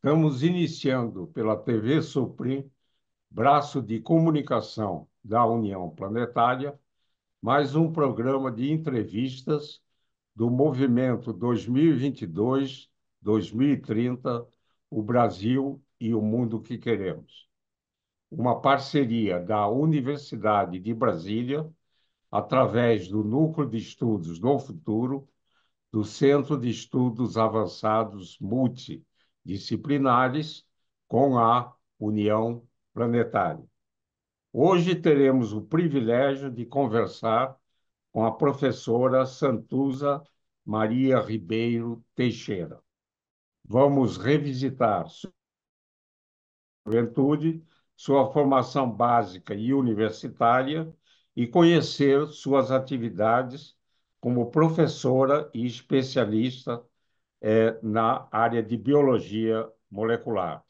Estamos iniciando pela TV Suprim, braço de comunicação da União Planetária, mais um programa de entrevistas do Movimento 2022-2030, o Brasil e o Mundo que Queremos. Uma parceria da Universidade de Brasília, através do Núcleo de Estudos do Futuro, do Centro de Estudos Avançados Multi disciplinares com a União Planetária. Hoje teremos o privilégio de conversar com a professora Santuza Maria Ribeiro Teixeira. Vamos revisitar sua juventude, sua formação básica e universitária e conhecer suas atividades como professora e especialista é, na área de biologia molecular.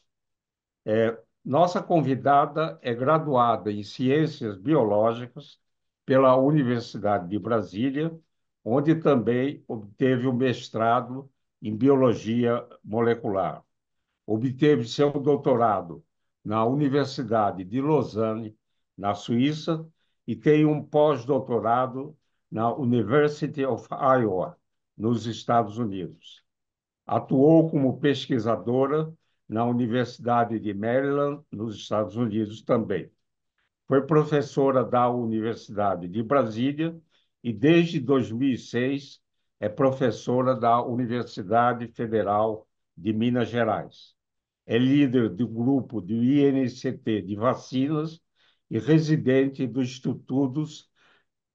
É, nossa convidada é graduada em Ciências Biológicas pela Universidade de Brasília, onde também obteve o um mestrado em Biologia Molecular. Obteve seu doutorado na Universidade de Lausanne, na Suíça, e tem um pós-doutorado na University of Iowa, nos Estados Unidos. Atuou como pesquisadora na Universidade de Maryland, nos Estados Unidos também. Foi professora da Universidade de Brasília e, desde 2006, é professora da Universidade Federal de Minas Gerais. É líder do grupo do INCT de vacinas e residente dos Institutos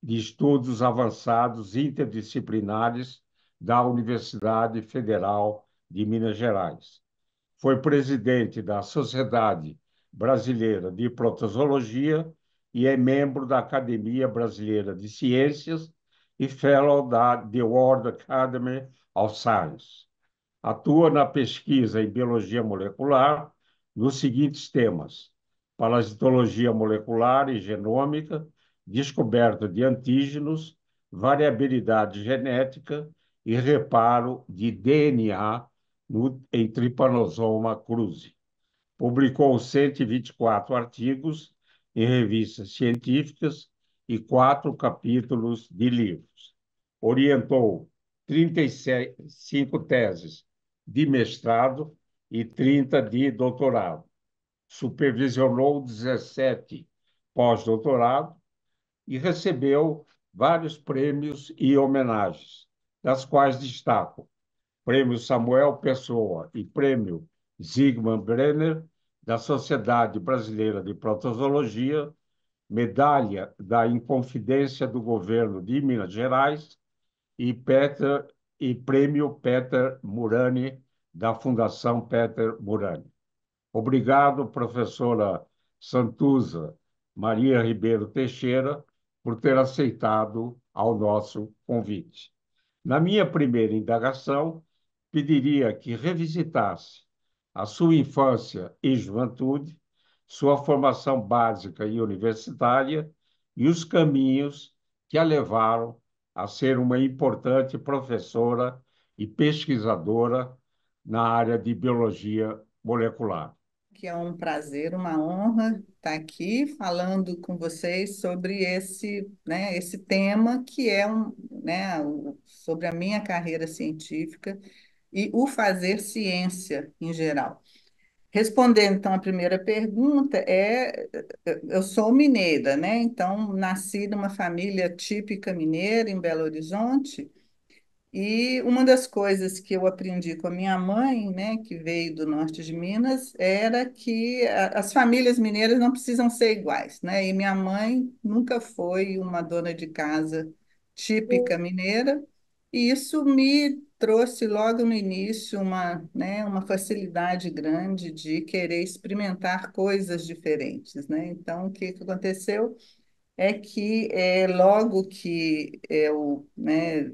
de Estudos Avançados Interdisciplinares da Universidade Federal de Minas Gerais. Foi presidente da Sociedade Brasileira de Protozoologia e é membro da Academia Brasileira de Ciências e fellow da The World Academy of Science. Atua na pesquisa em biologia molecular nos seguintes temas: parasitologia molecular e genômica, descoberta de antígenos, variabilidade genética e reparo de DNA no, em Trypanosoma cruzi. Publicou 124 artigos em revistas científicas e quatro capítulos de livros. Orientou 35 teses de mestrado e 30 de doutorado. Supervisionou 17 pós-doutorado e recebeu vários prêmios e homenagens das quais destaco Prêmio Samuel Pessoa e Prêmio Zygmunt Brenner da Sociedade Brasileira de Protozoologia, Medalha da Inconfidência do Governo de Minas Gerais e, Peter, e Prêmio Peter Murani da Fundação Peter Murani. Obrigado, professora Santuza Maria Ribeiro Teixeira, por ter aceitado ao nosso convite. Na minha primeira indagação, pediria que revisitasse a sua infância e juventude, sua formação básica e universitária e os caminhos que a levaram a ser uma importante professora e pesquisadora na área de biologia molecular que é um prazer, uma honra estar aqui falando com vocês sobre esse, né, esse tema que é um, né, sobre a minha carreira científica e o fazer ciência em geral. Respondendo então a primeira pergunta, é eu sou mineira, né? Então nasci numa família típica mineira em Belo Horizonte. E uma das coisas que eu aprendi com a minha mãe, né, que veio do norte de Minas, era que a, as famílias mineiras não precisam ser iguais, né? E minha mãe nunca foi uma dona de casa típica mineira, e isso me trouxe logo no início uma, né, uma facilidade grande de querer experimentar coisas diferentes, né? Então, o que, que aconteceu é que é, logo que eu, né,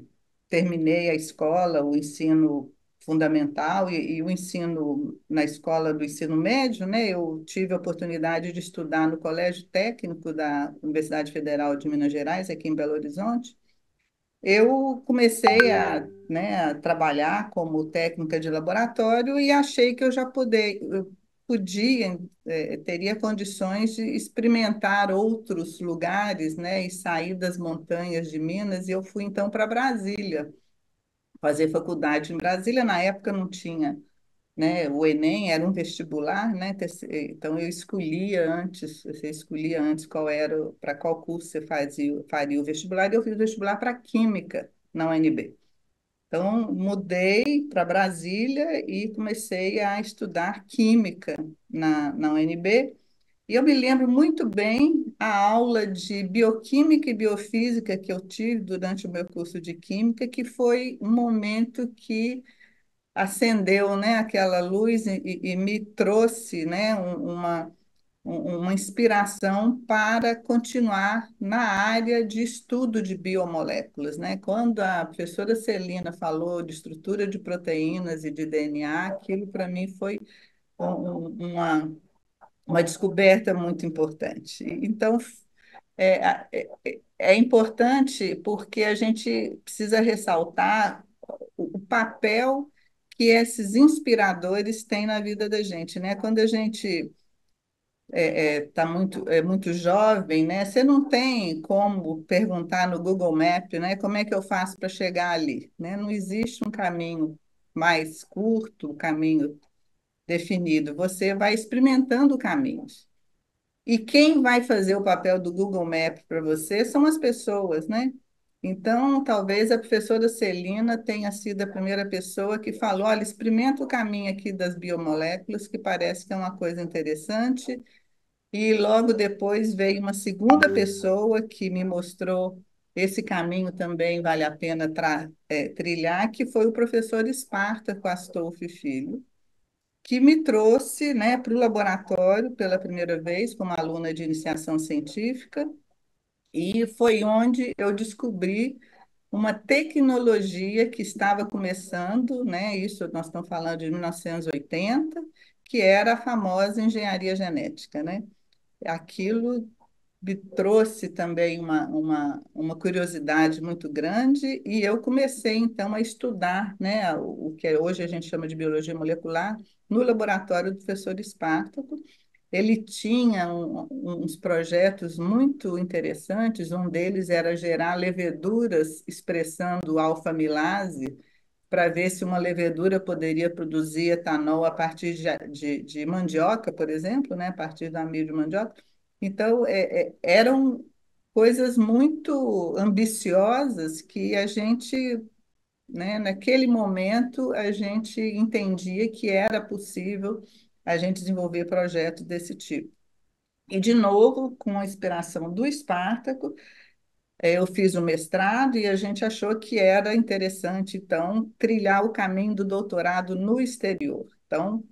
terminei a escola, o ensino fundamental e, e, o ensino na escola do ensino médio, né? Eu tive a oportunidade de estudar no Colégio Técnico da Universidade Federal de Minas Gerais, aqui em Belo Horizonte. Eu comecei a, né, a trabalhar como técnica de laboratório e achei que eu já poder, eu podia, eh, teria condições de experimentar outros lugares, né, e sair das montanhas de Minas, e eu fui então para Brasília, fazer faculdade em Brasília, na época não tinha, né, o Enem era um vestibular, né, é, então eu escolhia antes, você escolhia antes qual era, para qual curso você fazia, faria o vestibular, e eu fiz o vestibular para Química, na UNB. Então, mudei para Brasília e comecei a estudar química na, na UNB. E eu me lembro muito bem a aula de bioquímica e biofísica que eu tive durante o meu curso de química, que foi um momento que acendeu, né, aquela luz e, e me trouxe, né, uma uma inspiração para continuar na área de estudo de biomoléculas. Né? Quando a professora Celina falou de estrutura de proteínas e de DNA, aquilo para mim foi uma, uma descoberta muito importante. Então, é, é, é, é importante porque a gente precisa ressaltar o, o papel que esses inspiradores têm na vida da gente. Né? Quando a gente é, é, uhum. tá muito, é muito jovem, né? Você não tem como perguntar no Google Maps, né? Como é que eu faço para chegar ali? Né? Não existe um caminho mais curto, um caminho definido. Você vai experimentando caminhos. E quem vai fazer o papel do Google Maps para você são as pessoas, né? Então, talvez a professora Celina tenha sido a primeira pessoa que falou: olha, experimenta o caminho aqui das biomoléculas, que parece que é uma coisa interessante, e logo depois veio uma segunda pessoa que me mostrou esse caminho também vale a pena é, trilhar, que foi o professor Esparta Astolfo Filho, que me trouxe né, para o laboratório pela primeira vez, como aluna de iniciação científica, e foi onde eu descobri uma tecnologia que estava começando, né, isso nós estamos falando de 1980, que era a famosa engenharia genética, né? aquilo me trouxe também uma, uma, uma curiosidade muito grande e eu comecei, então, a estudar né, o que é, hoje a gente chama de biologia molecular no laboratório do professor Espartaco. Ele tinha um, uns projetos muito interessantes, um deles era gerar leveduras expressando alfa-milase, para ver se uma levedura poderia produzir etanol a partir de, de, de, mandioca, por exemplo, né? a partir da milho de mandioca. Então, é, é, eram coisas muito ambiciosas que a gente, né, naquele momento, a gente entendia que era possível a gente desenvolver projetos desse tipo. E, de novo, com a inspiração do Espartaco, é, eu fiz o mestrado e a gente achou que era interessante, então, trilhar o caminho do doutorado no exterior. Então,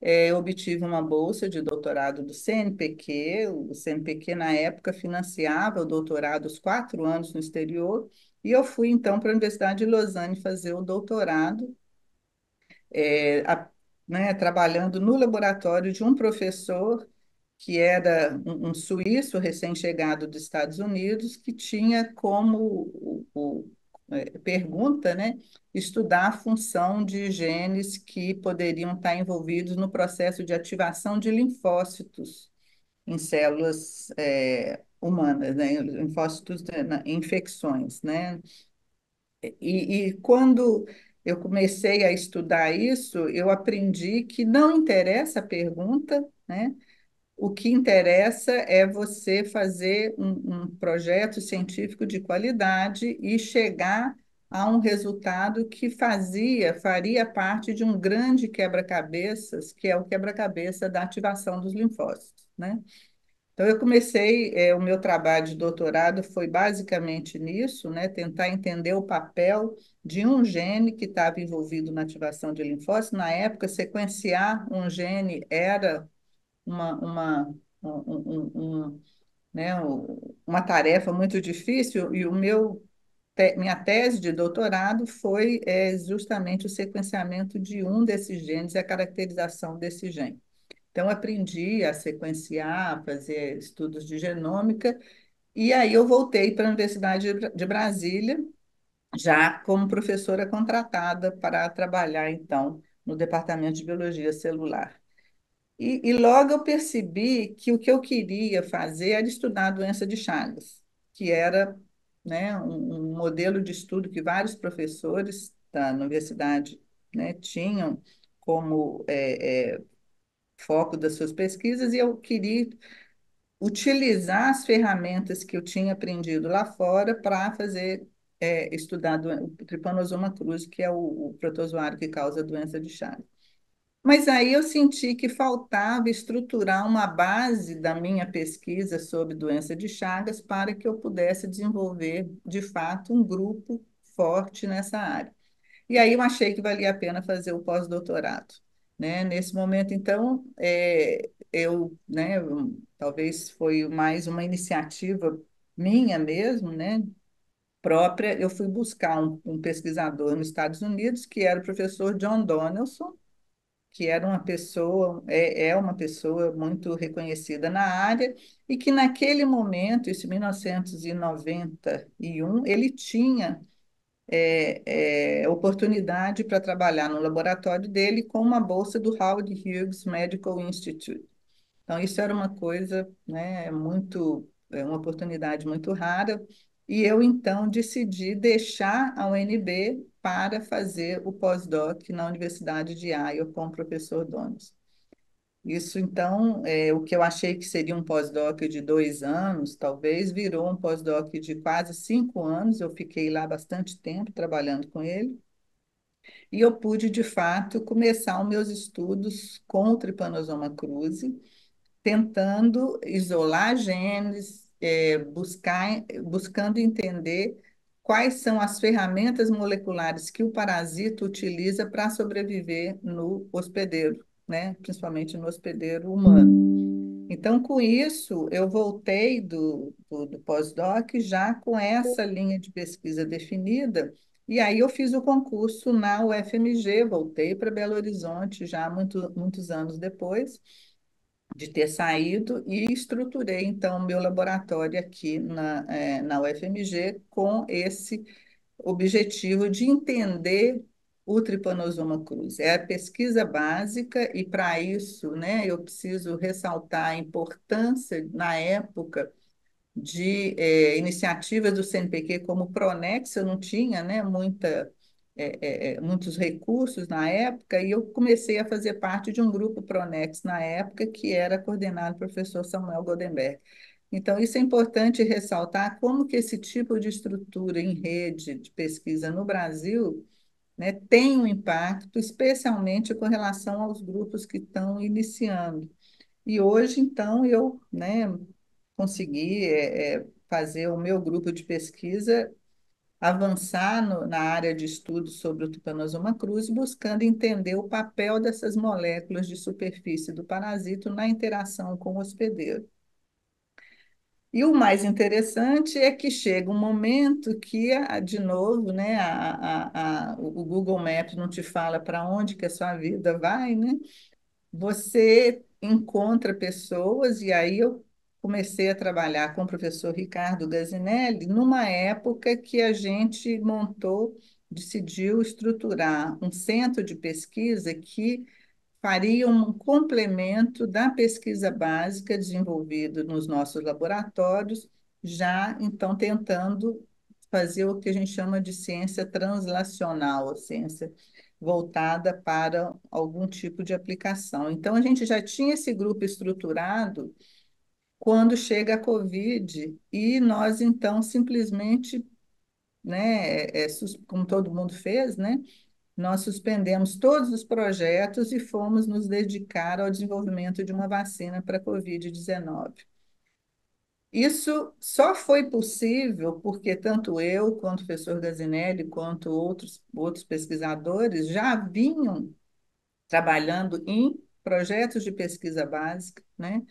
é, eu obtive uma bolsa de doutorado do CNPq. O CNPq, na época, financiava o doutorado os quatro anos no exterior. E eu fui, então, para a Universidade de Lausanne fazer o doutorado, é, a, né, trabalhando no laboratório de um professor que era um, um suíço recém-chegado dos Estados Unidos, que tinha como o, o, é, pergunta né, estudar a função de genes que poderiam estar envolvidos no processo de ativação de linfócitos em células é, humanas, né, linfócitos né, em infecções. Né? E, e quando eu comecei a estudar isso, eu aprendi que não interessa a pergunta, né? O que interessa é você fazer um, um projeto científico de qualidade e chegar a um resultado que fazia, faria parte de um grande quebra-cabeças, que é o quebra-cabeça da ativação dos linfócitos, né? Então, eu comecei, é, o meu trabalho de doutorado foi basicamente nisso, né? Tentar entender o papel de um gene que estava envolvido na ativação de linfócitos. Na época, sequenciar um gene era uma, uma, um, um, né, uma tarefa muito difícil, e o meu minha tese de doutorado foi é, justamente o sequenciamento de um desses genes e a caracterização desse gene. Então, aprendi a sequenciar, a fazer estudos de genômica, e aí eu voltei para a Universidade de Brasília, já como professora contratada para trabalhar, então, no Departamento de Biologia Celular. E, e, logo eu percebi que o que eu queria fazer era estudar a doença de Chagas, que era né, um, um modelo de estudo que vários professores da universidade né, tinham como é, é, foco das suas pesquisas, e eu queria utilizar as ferramentas que eu tinha aprendido lá fora para fazer é, estudar o Trypanosoma cruz, que é o, o protozoário que causa a doença de Chagas. Mas aí eu senti que faltava estruturar uma base da minha pesquisa sobre doença de Chagas para que eu pudesse desenvolver, de fato, um grupo forte nessa área. E aí eu achei que valia a pena fazer o pós-doutorado. Né? Nesse momento, então, é, eu, né, talvez foi mais uma iniciativa minha mesmo, né, própria, eu fui buscar um, um pesquisador nos Estados Unidos, que era o professor John Donaldson, que era uma pessoa, é, é uma pessoa muito reconhecida na área, e que naquele momento, isso em 1991, ele tinha é, é, oportunidade para trabalhar no laboratório dele com uma bolsa do Howard Hughes Medical Institute. Então, isso era uma coisa, né, muito, é uma oportunidade muito rara, e eu então decidi deixar a UNB para fazer o pós-doc na Universidade de Iowa com o professor Domes. Isso, então, é, o que eu achei que seria um pós-doc de dois anos, talvez, virou um pós-doc de quase cinco anos. Eu fiquei lá bastante tempo trabalhando com ele. E eu pude, de fato, começar os meus estudos com o Trypanosoma cruzi, tentando isolar genes, é, buscar, buscando entender quais são as ferramentas moleculares que o parasito utiliza para sobreviver no hospedeiro, né? principalmente no hospedeiro humano. Então, com isso, eu voltei do, do, do pós-doc já com essa linha de pesquisa definida, e aí eu fiz o concurso na UFMG, voltei para Belo Horizonte já muito, muitos anos depois, de ter saído e estruturei então o meu laboratório aqui na, é, na UFMG com esse objetivo de entender o tripanosoma cruz. É a pesquisa básica e para isso, né, eu preciso ressaltar a importância na época de é, iniciativas do CNPq como Pronex, eu não tinha, né, muita é, é, é, muitos recursos na época, e eu comecei a fazer parte de um grupo Pronex na época, que era coordenado pelo professor Samuel Godenberg. Então, isso é importante ressaltar como que esse tipo de estrutura em rede de pesquisa no Brasil né, tem um impacto, especialmente com relação aos grupos que estão iniciando. E hoje, então, eu né, consegui é, é fazer o meu grupo de pesquisa avançar no, na área de estudo sobre o Trypanosoma cruzi, buscando entender o papel dessas moléculas de superfície do parasito na interação com o hospedeiro. E o mais interessante é que chega um momento que, de novo, né, a, a, a, o Google Maps não te fala para onde que a sua vida vai, né? Você encontra pessoas, e aí eu comecei a trabalhar com o professor Ricardo Gazinelli numa época que a gente montou, decidiu estruturar um centro de pesquisa que faria um complemento da pesquisa básica desenvolvida nos nossos laboratórios, já então tentando fazer o que a gente chama de ciência translacional, ciência voltada para algum tipo de aplicação. Então, a gente já tinha esse grupo estruturado quando chega a Covid e nós então simplesmente, né, é, é como todo mundo fez, né, nós suspendemos todos os projetos e fomos nos dedicar ao desenvolvimento de uma vacina para a Covid-19. Isso só foi possível porque tanto eu, quanto o professor Gazinelli, quanto outros, outros pesquisadores já vinham trabalhando em projetos de pesquisa básica, né?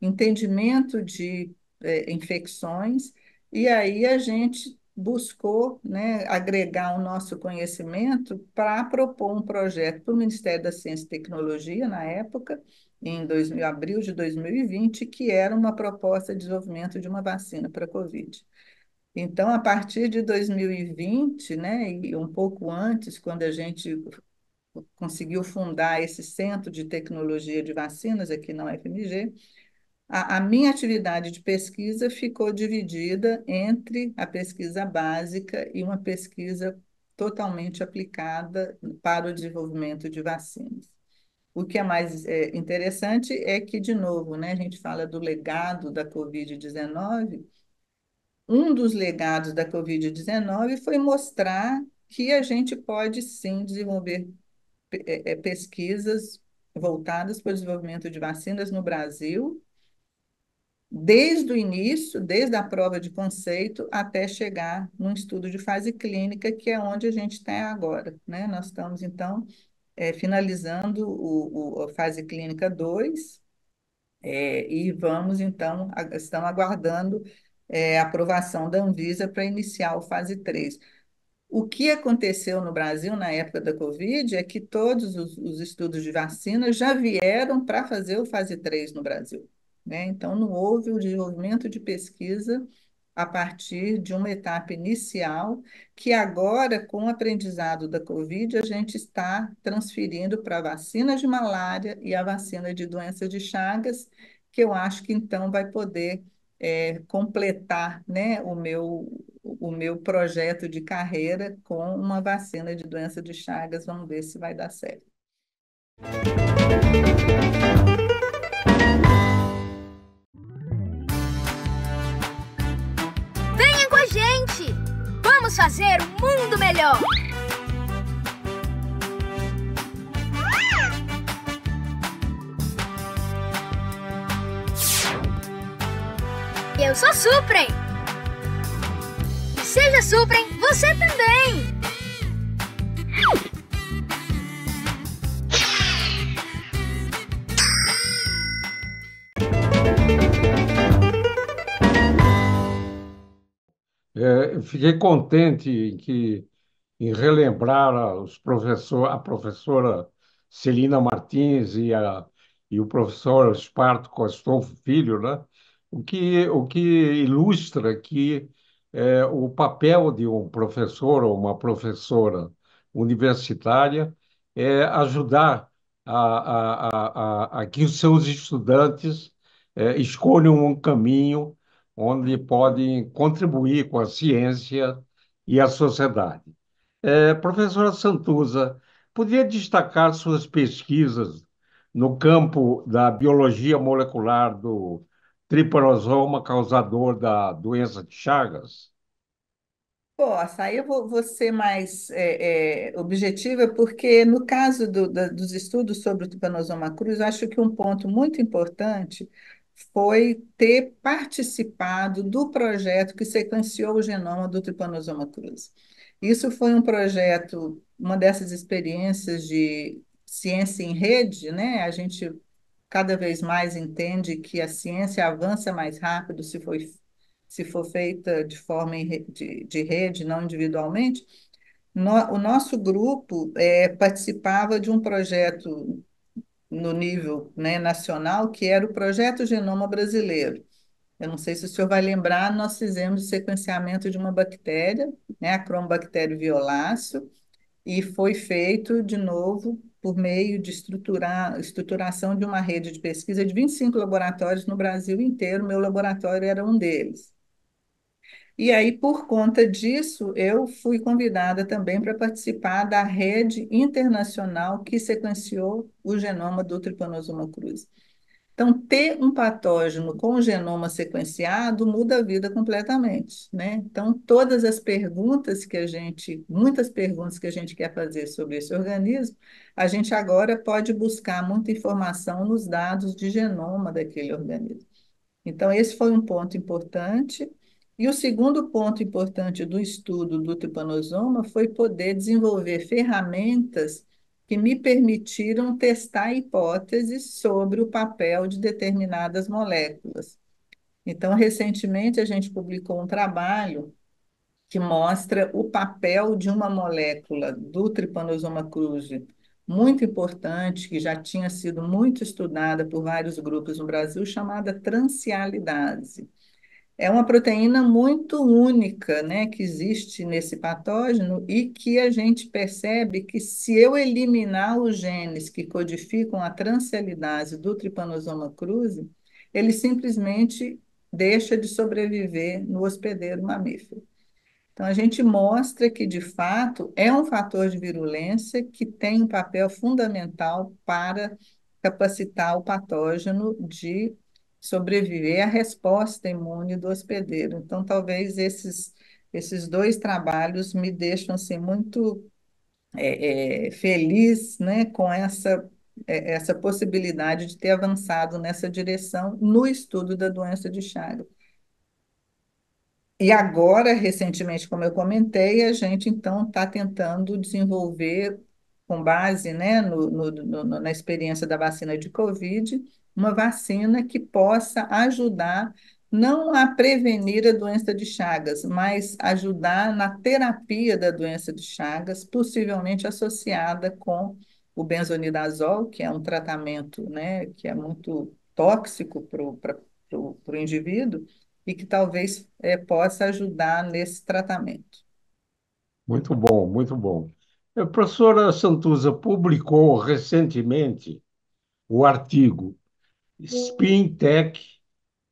entendimento de é, infecções, e aí a gente buscou né, agregar o nosso conhecimento para propor um projeto para o Ministério da Ciência e Tecnologia, na época, em 2000, abril de 2020, que era uma proposta de desenvolvimento de uma vacina para a Covid. Então, a partir de 2020, né, e um pouco antes, quando a gente conseguiu fundar esse Centro de Tecnologia de Vacinas aqui na UFMG, a, a, minha atividade de pesquisa ficou dividida entre a pesquisa básica e uma pesquisa totalmente aplicada para o desenvolvimento de vacinas. O que é mais é, interessante é que, de novo, né, a gente fala do legado da Covid-19. Um dos legados da Covid-19 foi mostrar que a gente pode sim desenvolver é, é, pesquisas voltadas para o desenvolvimento de vacinas no Brasil desde o início, desde a prova de conceito até chegar num estudo de fase clínica, que é onde a gente está agora. Né? Nós estamos, então, é, finalizando o, o, a fase clínica 2 é, e vamos, então, a, estamos aguardando é, a aprovação da Anvisa para iniciar o fase 3. O que aconteceu no Brasil na época da Covid é que todos os, os estudos de vacina já vieram para fazer o fase 3 no Brasil. Né? Então, não houve o desenvolvimento de pesquisa a partir de uma etapa inicial, que agora, com o aprendizado da Covid, a gente está transferindo para a vacina de malária e a vacina de doença de Chagas, que eu acho que então vai poder é, completar né, o, meu, o meu projeto de carreira com uma vacina de doença de Chagas. Vamos ver se vai dar certo. gente! Vamos fazer um mundo melhor! Eu sou Suprem! E seja Suprem você também! fiquei contente em, que, em relembrar a, os professor, a professora Celina Martins e, a, e o professor Esparto Costolfo Filho, né? o, que, o que ilustra que é, o papel de um professor ou uma professora universitária é ajudar a, a, a, a, a que os seus estudantes é, escolham um caminho onde podem contribuir com a ciência e a sociedade. É, professora Santuza, poderia destacar suas pesquisas no campo da biologia molecular do tripanosoma causador da doença de Chagas? Posso, aí eu vou, vou ser mais é, é, objetiva, porque no caso do, da, dos estudos sobre o tripanosoma cruz, eu acho que um ponto muito importante foi ter participado do projeto que sequenciou o genoma do Trypanosoma cruzi. Isso foi um projeto, uma dessas experiências de ciência em rede, né? A gente cada vez mais entende que a ciência avança mais rápido se for, se for feita de forma de, de rede, não individualmente. No, o nosso grupo é, participava de um projeto no nível né, nacional, que era o Projeto Genoma Brasileiro. Eu não sei se o senhor vai lembrar, nós fizemos o sequenciamento de uma bactéria, né, a cromobactéria violáceo, e foi feito, de novo, por meio de estruturar, estruturação de uma rede de pesquisa de 25 laboratórios no Brasil inteiro, meu laboratório era um deles. E aí, por conta disso, eu fui convidada também para participar da rede internacional que sequenciou o genoma do Trypanosoma cruzi. Então, ter um patógeno com o genoma sequenciado muda a vida completamente, né? Então, todas as perguntas que a gente, muitas perguntas que a gente quer fazer sobre esse organismo, a gente agora pode buscar muita informação nos dados de genoma daquele organismo. Então, esse foi um ponto importante. E o segundo ponto importante do estudo do tripanosoma foi poder desenvolver ferramentas que me permitiram testar hipóteses sobre o papel de determinadas moléculas. Então, recentemente, a gente publicou um trabalho que mostra o papel de uma molécula do Trypanosoma cruzi, muito importante, que já tinha sido muito estudada por vários grupos no Brasil, chamada transialidase é uma proteína muito única, né, que existe nesse patógeno e que a gente percebe que se eu eliminar os genes que codificam a transcelidase do Trypanosoma cruzi, ele simplesmente deixa de sobreviver no hospedeiro mamífero. Então a gente mostra que de fato é um fator de virulência que tem um papel fundamental para capacitar o patógeno de sobreviver à resposta imune do hospedeiro. Então, talvez esses, esses dois trabalhos me deixam assim, muito é, é, feliz né, com essa, é, essa possibilidade de ter avançado nessa direção no estudo da doença de Chagas. E agora, recentemente, como eu comentei, a gente então está tentando desenvolver, com base né, no, no, no, na experiência da vacina de Covid, uma vacina que possa ajudar não a prevenir a doença de Chagas, mas ajudar na terapia da doença de Chagas, possivelmente associada com o benzonidazol, que é um tratamento né, que é muito tóxico para o indivíduo e que talvez é, possa ajudar nesse tratamento. Muito bom, muito bom. A eh, professora Santuza publicou recentemente o artigo Spintech,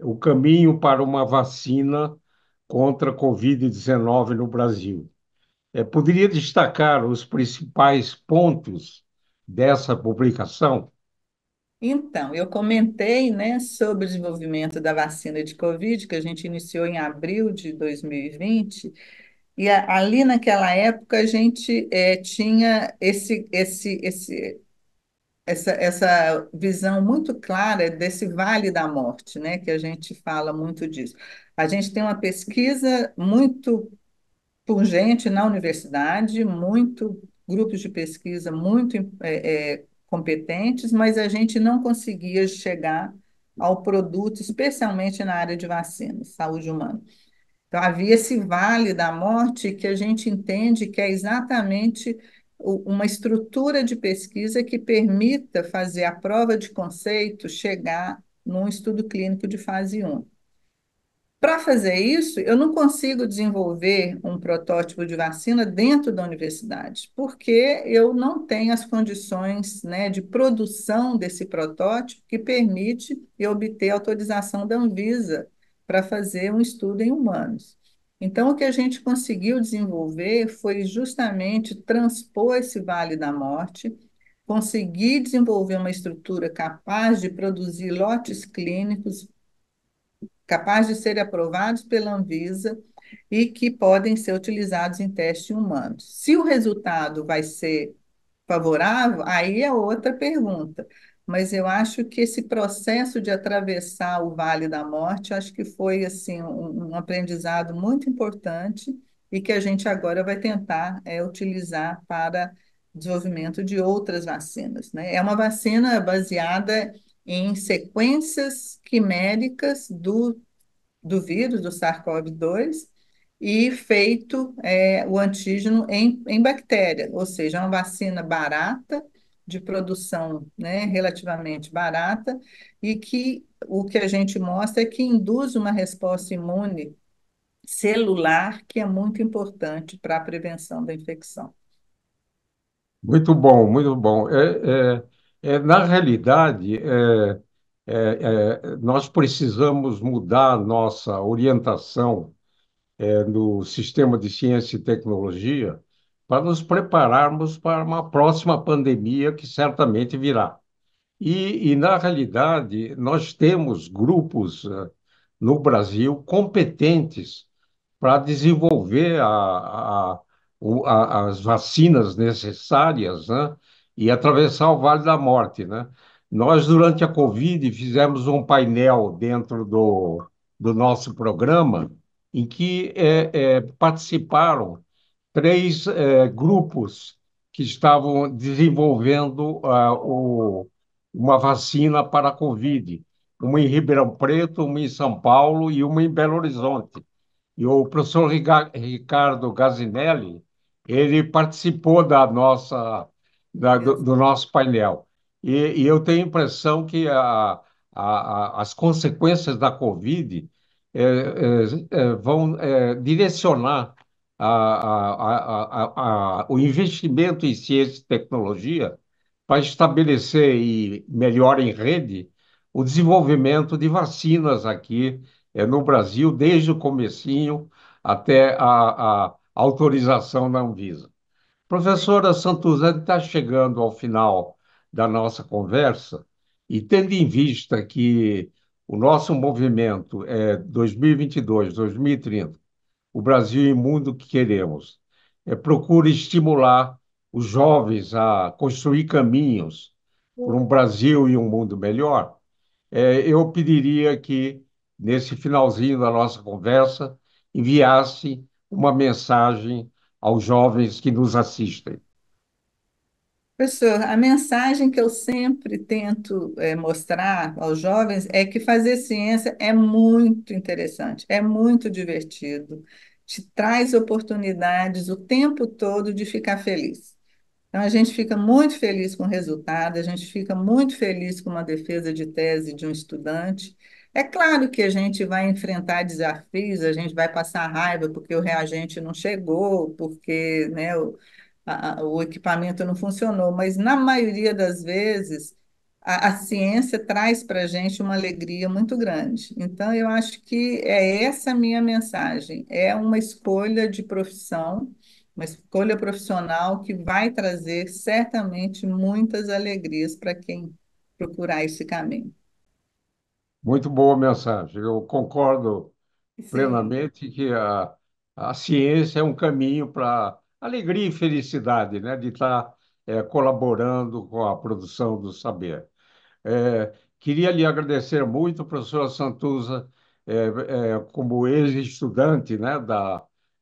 o caminho para uma vacina contra a Covid-19 no Brasil. É, poderia destacar os principais pontos dessa publicação? Então, eu comentei né, sobre o desenvolvimento da vacina de Covid, que a gente iniciou em abril de 2020, e a, ali naquela época a gente é, tinha esse, esse, esse, essa, essa visão muito clara desse vale da morte, né, que a gente fala muito disso. A gente tem uma pesquisa muito pungente na universidade, muito grupos de pesquisa muito é, é, competentes, mas a gente não conseguia chegar ao produto, especialmente na área de vacinas, saúde humana. Então, havia esse vale da morte que a gente entende que é exatamente uma estrutura de pesquisa que permita fazer a prova de conceito chegar num estudo clínico de fase 1. Para fazer isso, eu não consigo desenvolver um protótipo de vacina dentro da universidade, porque eu não tenho as condições né, de produção desse protótipo que permite eu obter autorização da Anvisa para fazer um estudo em humanos. Então, o que a gente conseguiu desenvolver foi justamente transpor esse vale da morte, conseguir desenvolver uma estrutura capaz de produzir lotes clínicos, capaz de serem aprovados pela Anvisa e que podem ser utilizados em testes humanos. Se o resultado vai ser favorável, aí é outra pergunta mas eu acho que esse processo de atravessar o Vale da Morte, acho que foi assim um, um aprendizado muito importante e que a gente agora vai tentar é, utilizar para desenvolvimento de outras vacinas. Né? É uma vacina baseada em sequências quiméricas do, do vírus, do SARS-CoV-2, e feito é, o antígeno em, em bactéria, ou seja, é uma vacina barata, de produção né, relativamente barata e que o que a gente mostra é que induz uma resposta imune celular que é muito importante para a prevenção da infecção. Muito bom, muito bom. É, é, é na realidade, é, é, é nós precisamos mudar nossa orientação é, no sistema de ciência e tecnologia para nos prepararmos para uma próxima pandemia que certamente virá. E, e na realidade, nós temos grupos uh, no Brasil competentes para desenvolver a, a, a, as vacinas necessárias né? e atravessar o Vale da Morte. Né? Nós, durante a Covid, fizemos um painel dentro do, do nosso programa em que é, é, participaram três eh, grupos que estavam desenvolvendo ah, o, uma vacina para a Covid. Uma em Ribeirão Preto, uma em São Paulo e uma em Belo Horizonte. E o professor Ricardo Gazinelli, ele participou da nossa, da, do, do, nosso painel. E, e, eu tenho a impressão que a, a, a, as consequências da Covid é, é, vão é, direcionar a, a, a, o investimento em ciência e tecnologia para estabelecer e melhor em rede o desenvolvimento de vacinas aqui é, no Brasil, desde o comecinho até a, autorização da Anvisa. Professora gente está chegando ao final da nossa conversa e tendo em vista que o nosso movimento é 2022, 2030, o Brasil e mundo que queremos. É, procure estimular os jovens a construir caminhos por um Brasil e um mundo melhor. É, eu pediria que, nesse finalzinho da nossa conversa, enviasse uma mensagem aos jovens que nos assistem. Professor, a mensagem que eu sempre tento é, mostrar aos jovens é que fazer ciência é muito interessante, é muito divertido, te traz oportunidades o tempo todo de ficar feliz. Então, a gente fica muito feliz com o resultado, a gente fica muito feliz com uma defesa de tese de um estudante. É claro que a gente vai enfrentar desafios, a gente vai passar raiva porque o reagente não chegou, porque né, o, a, o equipamento não funcionou, mas na maioria das vezes a, a ciência traz para a gente uma alegria muito grande. Então, eu acho que é essa a minha mensagem: é uma escolha de profissão, uma escolha profissional que vai trazer certamente muitas alegrias para quem procurar esse caminho. Muito boa mensagem, eu concordo Sim. plenamente que a, a ciência é um caminho para alegria e felicidade né, de tá, estar eh, é, colaborando com a produção do saber. É, queria lhe agradecer muito, professora Santuza, é, como ex-estudante né,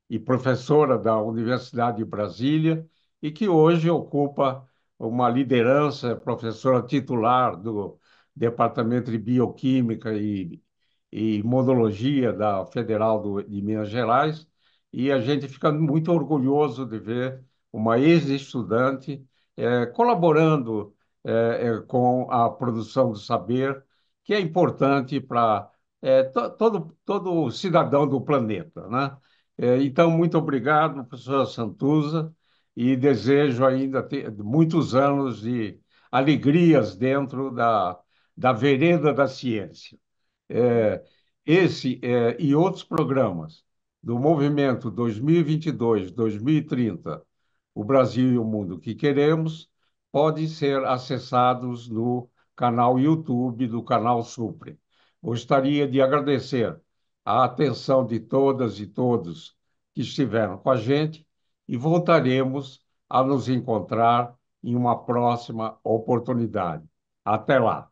e professora da Universidade de Brasília, e que hoje ocupa uma liderança, professora titular do Departamento de Bioquímica e, e Imunologia da Federal do, de Minas Gerais, e a gente fica muito orgulhoso de ver uma ex-estudante é, colaborando é, com a produção do saber, que é importante para to, todo, todo cidadão do planeta. Né? então, muito obrigado, professora Santuza, e desejo ainda muitos anos de alegrias dentro da, da vereda da ciência. É, esse é, e outros programas do movimento 2022-2030, o Brasil e o Mundo que Queremos, podem ser acessados no canal YouTube do canal Supre. Gostaria de agradecer a atenção de todas e todos que estiveram com a gente e voltaremos a nos encontrar em uma próxima oportunidade. Até lá!